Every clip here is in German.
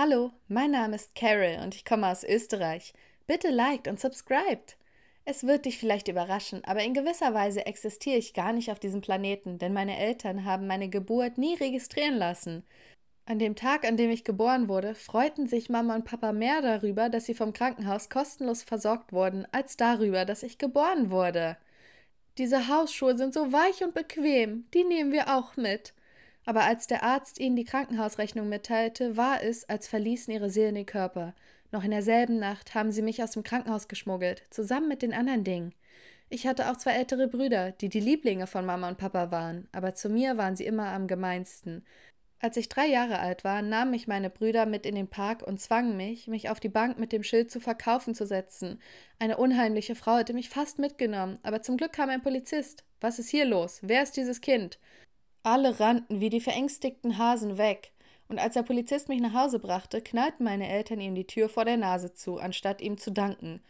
Hallo, mein Name ist Carol und ich komme aus Österreich. Bitte liked und subscribed. Es wird dich vielleicht überraschen, aber in gewisser Weise existiere ich gar nicht auf diesem Planeten, denn meine Eltern haben meine Geburt nie registrieren lassen. An dem Tag, an dem ich geboren wurde, freuten sich Mama und Papa mehr darüber, dass sie vom Krankenhaus kostenlos versorgt wurden, als darüber, dass ich geboren wurde. Diese Hausschuhe sind so weich und bequem, die nehmen wir auch mit aber als der Arzt ihnen die Krankenhausrechnung mitteilte, war es, als verließen ihre Seelen den Körper. Noch in derselben Nacht haben sie mich aus dem Krankenhaus geschmuggelt, zusammen mit den anderen Dingen. Ich hatte auch zwei ältere Brüder, die die Lieblinge von Mama und Papa waren, aber zu mir waren sie immer am gemeinsten. Als ich drei Jahre alt war, nahmen mich meine Brüder mit in den Park und zwangen mich, mich auf die Bank mit dem Schild zu verkaufen zu setzen. Eine unheimliche Frau hätte mich fast mitgenommen, aber zum Glück kam ein Polizist. Was ist hier los? Wer ist dieses Kind? Alle rannten wie die verängstigten Hasen weg, und als der Polizist mich nach Hause brachte, knallten meine Eltern ihm die Tür vor der Nase zu, anstatt ihm zu danken.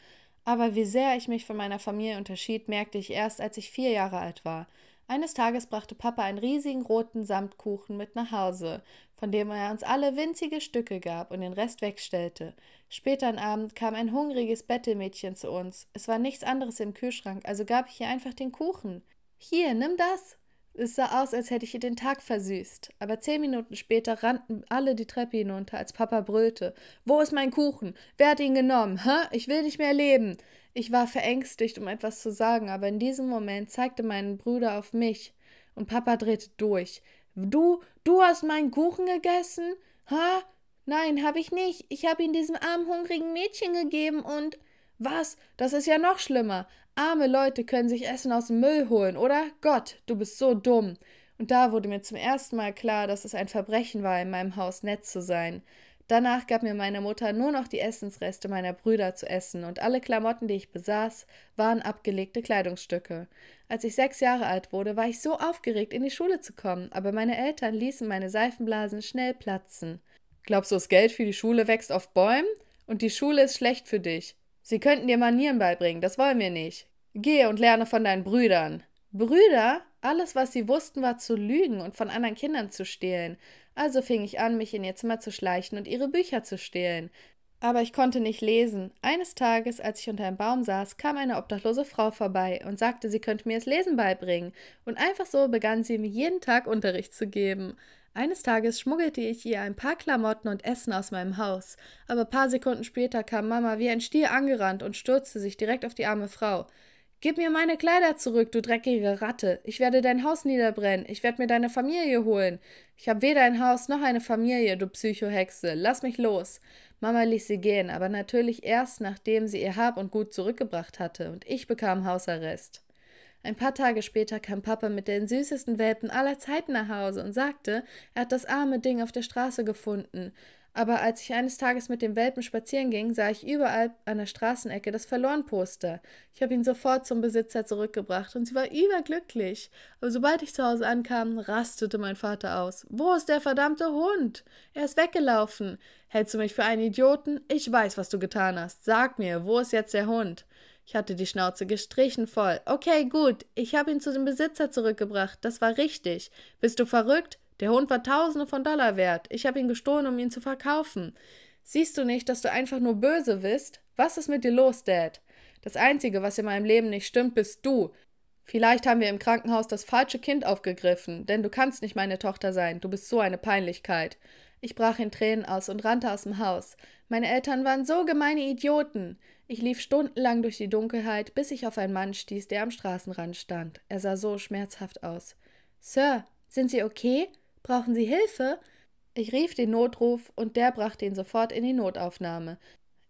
Aber wie sehr ich mich von meiner Familie unterschied, merkte ich erst, als ich vier Jahre alt war. Eines Tages brachte Papa einen riesigen roten Samtkuchen mit nach Hause, von dem er uns alle winzige Stücke gab und den Rest wegstellte. Später am Abend kam ein hungriges Bettelmädchen zu uns. Es war nichts anderes im Kühlschrank, also gab ich ihr einfach den Kuchen. Hier, nimm das, es sah aus, als hätte ich ihr den Tag versüßt. Aber zehn Minuten später rannten alle die Treppe hinunter, als Papa brüllte. Wo ist mein Kuchen? Wer hat ihn genommen? Hä? Ich will nicht mehr leben. Ich war verängstigt, um etwas zu sagen, aber in diesem Moment zeigte mein Bruder auf mich. Und Papa drehte durch. Du, du hast meinen Kuchen gegessen? Hä? Nein, hab ich nicht. Ich habe ihn diesem armen, hungrigen Mädchen gegeben und. Was? Das ist ja noch schlimmer. Arme Leute können sich Essen aus dem Müll holen, oder? Gott, du bist so dumm. Und da wurde mir zum ersten Mal klar, dass es ein Verbrechen war, in meinem Haus nett zu sein. Danach gab mir meine Mutter nur noch die Essensreste meiner Brüder zu essen und alle Klamotten, die ich besaß, waren abgelegte Kleidungsstücke. Als ich sechs Jahre alt wurde, war ich so aufgeregt, in die Schule zu kommen, aber meine Eltern ließen meine Seifenblasen schnell platzen. Glaubst du, das Geld für die Schule wächst auf Bäumen? Und die Schule ist schlecht für dich. Sie könnten dir Manieren beibringen, das wollen wir nicht. Gehe und lerne von deinen Brüdern. Brüder, alles, was sie wussten, war zu lügen und von anderen Kindern zu stehlen. Also fing ich an, mich in ihr Zimmer zu schleichen und ihre Bücher zu stehlen. Aber ich konnte nicht lesen. Eines Tages, als ich unter einem Baum saß, kam eine obdachlose Frau vorbei und sagte, sie könnte mir das Lesen beibringen. Und einfach so begann sie mir jeden Tag Unterricht zu geben. Eines Tages schmuggelte ich ihr ein paar Klamotten und Essen aus meinem Haus. Aber ein paar Sekunden später kam Mama wie ein Stier angerannt und stürzte sich direkt auf die arme Frau. Gib mir meine Kleider zurück, du dreckige Ratte. Ich werde dein Haus niederbrennen. Ich werde mir deine Familie holen. Ich habe weder ein Haus noch eine Familie, du Psychohexe. Lass mich los. Mama ließ sie gehen, aber natürlich erst, nachdem sie ihr Hab und Gut zurückgebracht hatte und ich bekam Hausarrest. Ein paar Tage später kam Papa mit den süßesten Welpen aller Zeiten nach Hause und sagte, er hat das arme Ding auf der Straße gefunden aber als ich eines Tages mit dem Welpen spazieren ging, sah ich überall an der Straßenecke das Verlorenposter. Ich habe ihn sofort zum Besitzer zurückgebracht und sie war überglücklich. Aber sobald ich zu Hause ankam, rastete mein Vater aus. Wo ist der verdammte Hund? Er ist weggelaufen. Hältst du mich für einen Idioten? Ich weiß, was du getan hast. Sag mir, wo ist jetzt der Hund? Ich hatte die Schnauze gestrichen voll. Okay, gut, ich habe ihn zu dem Besitzer zurückgebracht. Das war richtig. Bist du verrückt? Der Hund war Tausende von Dollar wert. Ich habe ihn gestohlen, um ihn zu verkaufen. Siehst du nicht, dass du einfach nur böse bist? Was ist mit dir los, Dad? Das Einzige, was in meinem Leben nicht stimmt, bist du. Vielleicht haben wir im Krankenhaus das falsche Kind aufgegriffen, denn du kannst nicht meine Tochter sein, du bist so eine Peinlichkeit. Ich brach in Tränen aus und rannte aus dem Haus. Meine Eltern waren so gemeine Idioten. Ich lief stundenlang durch die Dunkelheit, bis ich auf einen Mann stieß, der am Straßenrand stand. Er sah so schmerzhaft aus. Sir, sind Sie okay? Brauchen Sie Hilfe? Ich rief den Notruf und der brachte ihn sofort in die Notaufnahme.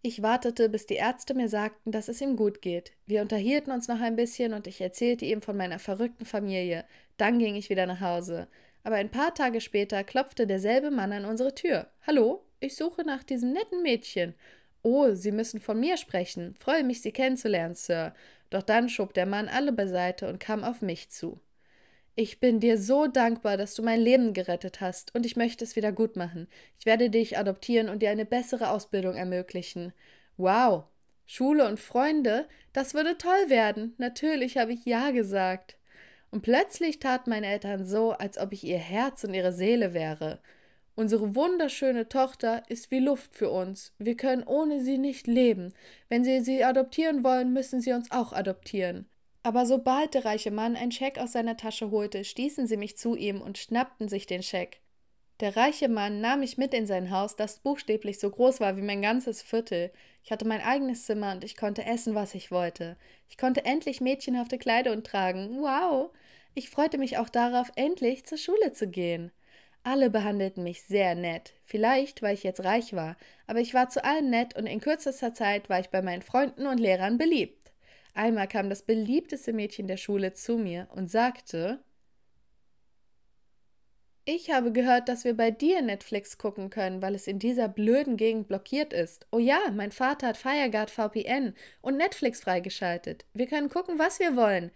Ich wartete, bis die Ärzte mir sagten, dass es ihm gut geht. Wir unterhielten uns noch ein bisschen und ich erzählte ihm von meiner verrückten Familie. Dann ging ich wieder nach Hause. Aber ein paar Tage später klopfte derselbe Mann an unsere Tür. Hallo, ich suche nach diesem netten Mädchen. Oh, Sie müssen von mir sprechen. Freue mich, Sie kennenzulernen, Sir. Doch dann schob der Mann alle beiseite und kam auf mich zu. Ich bin dir so dankbar, dass du mein Leben gerettet hast, und ich möchte es wieder gut machen. Ich werde dich adoptieren und dir eine bessere Ausbildung ermöglichen. Wow. Schule und Freunde, das würde toll werden. Natürlich habe ich ja gesagt. Und plötzlich taten meine Eltern so, als ob ich ihr Herz und ihre Seele wäre. Unsere wunderschöne Tochter ist wie Luft für uns. Wir können ohne sie nicht leben. Wenn sie sie adoptieren wollen, müssen sie uns auch adoptieren. Aber sobald der reiche Mann einen Scheck aus seiner Tasche holte, stießen sie mich zu ihm und schnappten sich den Scheck. Der reiche Mann nahm mich mit in sein Haus, das buchstäblich so groß war wie mein ganzes Viertel. Ich hatte mein eigenes Zimmer und ich konnte essen, was ich wollte. Ich konnte endlich mädchenhafte Kleider und tragen. Wow! Ich freute mich auch darauf, endlich zur Schule zu gehen. Alle behandelten mich sehr nett. Vielleicht, weil ich jetzt reich war, aber ich war zu allen nett und in kürzester Zeit war ich bei meinen Freunden und Lehrern beliebt. Einmal kam das beliebteste Mädchen der Schule zu mir und sagte, ich habe gehört, dass wir bei dir Netflix gucken können, weil es in dieser blöden Gegend blockiert ist. Oh ja, mein Vater hat Fireguard VPN und Netflix freigeschaltet. Wir können gucken, was wir wollen.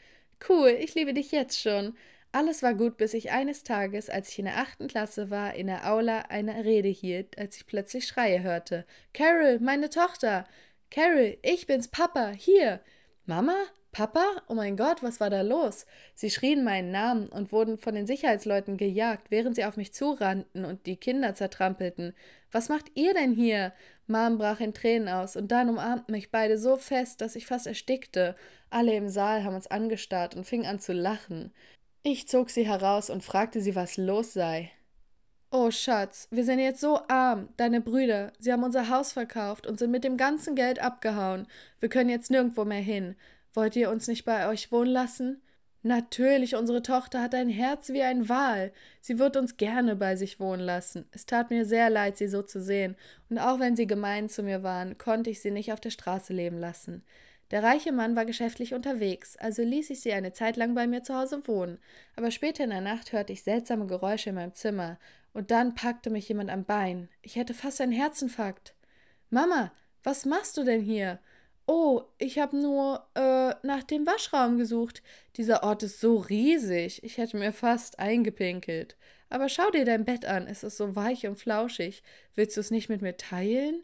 Cool, ich liebe dich jetzt schon. Alles war gut, bis ich eines Tages, als ich in der achten Klasse war, in der Aula eine Rede hielt, als ich plötzlich Schreie hörte. Carol, meine Tochter! Carol, ich bin's, Papa, hier! Mama? Papa? Oh mein Gott, was war da los? Sie schrien meinen Namen und wurden von den Sicherheitsleuten gejagt, während sie auf mich zurannten und die Kinder zertrampelten. Was macht ihr denn hier? Mom brach in Tränen aus und dann umarmten mich beide so fest, dass ich fast erstickte. Alle im Saal haben uns angestarrt und fingen an zu lachen. Ich zog sie heraus und fragte sie, was los sei. Oh Schatz, wir sind jetzt so arm, deine Brüder, sie haben unser Haus verkauft und sind mit dem ganzen Geld abgehauen. Wir können jetzt nirgendwo mehr hin. Wollt ihr uns nicht bei euch wohnen lassen? Natürlich, unsere Tochter hat ein Herz wie ein Wal. Sie wird uns gerne bei sich wohnen lassen. Es tat mir sehr leid, sie so zu sehen, und auch wenn sie gemein zu mir waren, konnte ich sie nicht auf der Straße leben lassen. Der reiche Mann war geschäftlich unterwegs, also ließ ich sie eine Zeit lang bei mir zu Hause wohnen, aber später in der Nacht hörte ich seltsame Geräusche in meinem Zimmer, und dann packte mich jemand am Bein. Ich hätte fast einen Herzinfarkt. Mama, was machst du denn hier? Oh, ich habe nur äh, nach dem Waschraum gesucht. Dieser Ort ist so riesig. Ich hätte mir fast eingepinkelt. Aber schau dir dein Bett an. Es ist so weich und flauschig. Willst du es nicht mit mir teilen?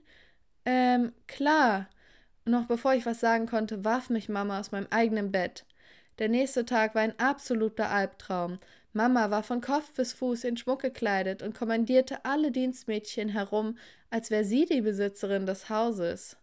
Ähm, klar. Und noch bevor ich was sagen konnte, warf mich Mama aus meinem eigenen Bett. Der nächste Tag war ein absoluter Albtraum. Mama war von Kopf bis Fuß in Schmuck gekleidet und kommandierte alle Dienstmädchen herum, als wäre sie die Besitzerin des Hauses.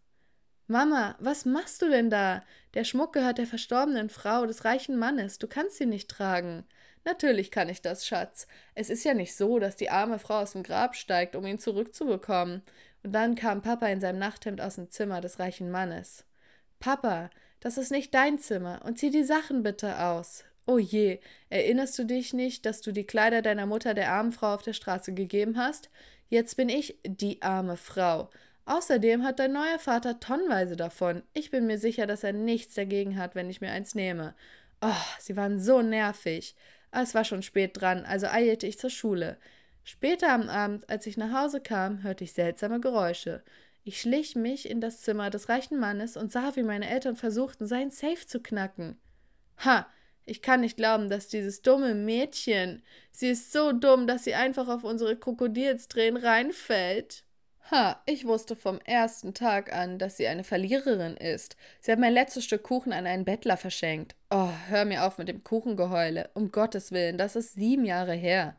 Mama, was machst du denn da? Der Schmuck gehört der verstorbenen Frau des reichen Mannes, du kannst ihn nicht tragen. Natürlich kann ich das, Schatz. Es ist ja nicht so, dass die arme Frau aus dem Grab steigt, um ihn zurückzubekommen. Und dann kam Papa in seinem Nachthemd aus dem Zimmer des reichen Mannes. Papa, das ist nicht dein Zimmer, und zieh die Sachen bitte aus. Oh je, erinnerst du dich nicht, dass du die Kleider deiner Mutter der armen Frau auf der Straße gegeben hast? Jetzt bin ich die arme Frau. Außerdem hat dein neuer Vater tonnenweise davon. Ich bin mir sicher, dass er nichts dagegen hat, wenn ich mir eins nehme. Oh, sie waren so nervig. Ah, es war schon spät dran, also eilte ich zur Schule. Später am Abend, als ich nach Hause kam, hörte ich seltsame Geräusche. Ich schlich mich in das Zimmer des reichen Mannes und sah, wie meine Eltern versuchten, sein Safe zu knacken. Ha, ich kann nicht glauben, dass dieses dumme Mädchen, sie ist so dumm, dass sie einfach auf unsere Krokodilstränen reinfällt. Ha, ich wusste vom ersten Tag an, dass sie eine Verliererin ist. Sie hat mein letztes Stück Kuchen an einen Bettler verschenkt. Oh, hör mir auf mit dem Kuchengeheule. Um Gottes Willen, das ist sieben Jahre her.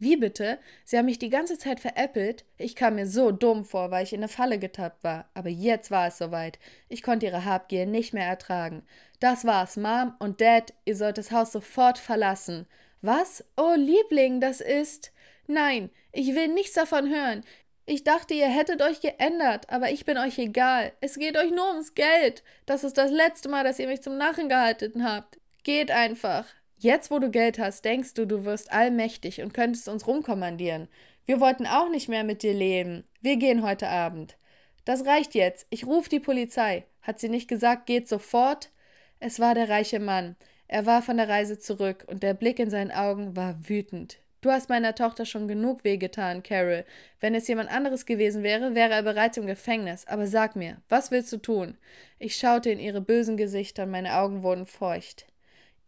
Wie bitte? Sie haben mich die ganze Zeit veräppelt. Ich kam mir so dumm vor, weil ich in eine Falle getappt war. Aber jetzt war es soweit. Ich konnte ihre Habgier nicht mehr ertragen. Das war's, Mom und Dad. Ihr sollt das Haus sofort verlassen. Was? Oh, Liebling, das ist. Nein, ich will nichts davon hören. Ich dachte, ihr hättet euch geändert, aber ich bin euch egal. Es geht euch nur ums Geld. Das ist das letzte Mal, dass ihr mich zum Narren gehalten habt. Geht einfach. Jetzt, wo du Geld hast, denkst du, du wirst allmächtig und könntest uns rumkommandieren. Wir wollten auch nicht mehr mit dir leben. Wir gehen heute Abend. Das reicht jetzt. Ich rufe die Polizei. Hat sie nicht gesagt, geht sofort? Es war der reiche Mann. Er war von der Reise zurück und der Blick in seinen Augen war wütend. Du hast meiner Tochter schon genug wehgetan, Carol. Wenn es jemand anderes gewesen wäre, wäre er bereits im Gefängnis. Aber sag mir, was willst du tun? Ich schaute in ihre bösen Gesichter und meine Augen wurden feucht.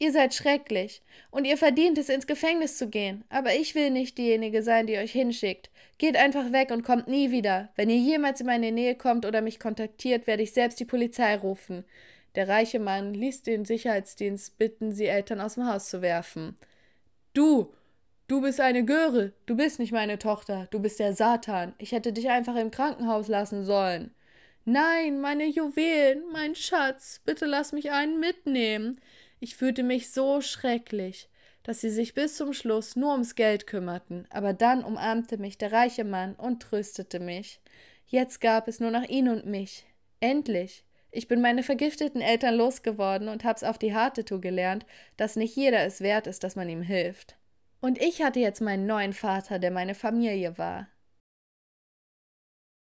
Ihr seid schrecklich, und ihr verdient es, ins Gefängnis zu gehen, aber ich will nicht diejenige sein, die euch hinschickt. Geht einfach weg und kommt nie wieder. Wenn ihr jemals in meine Nähe kommt oder mich kontaktiert, werde ich selbst die Polizei rufen. Der reiche Mann ließ den Sicherheitsdienst bitten, sie Eltern aus dem Haus zu werfen. Du, du bist eine Göre, du bist nicht meine Tochter, du bist der Satan. Ich hätte dich einfach im Krankenhaus lassen sollen. Nein, meine Juwelen, mein Schatz, bitte lass mich einen mitnehmen. Ich fühlte mich so schrecklich, dass sie sich bis zum Schluss nur ums Geld kümmerten, aber dann umarmte mich der reiche Mann und tröstete mich. Jetzt gab es nur noch ihn und mich. Endlich. Ich bin meine vergifteten Eltern losgeworden und hab's auf die harte Tour gelernt, dass nicht jeder es wert ist, dass man ihm hilft. Und ich hatte jetzt meinen neuen Vater, der meine Familie war.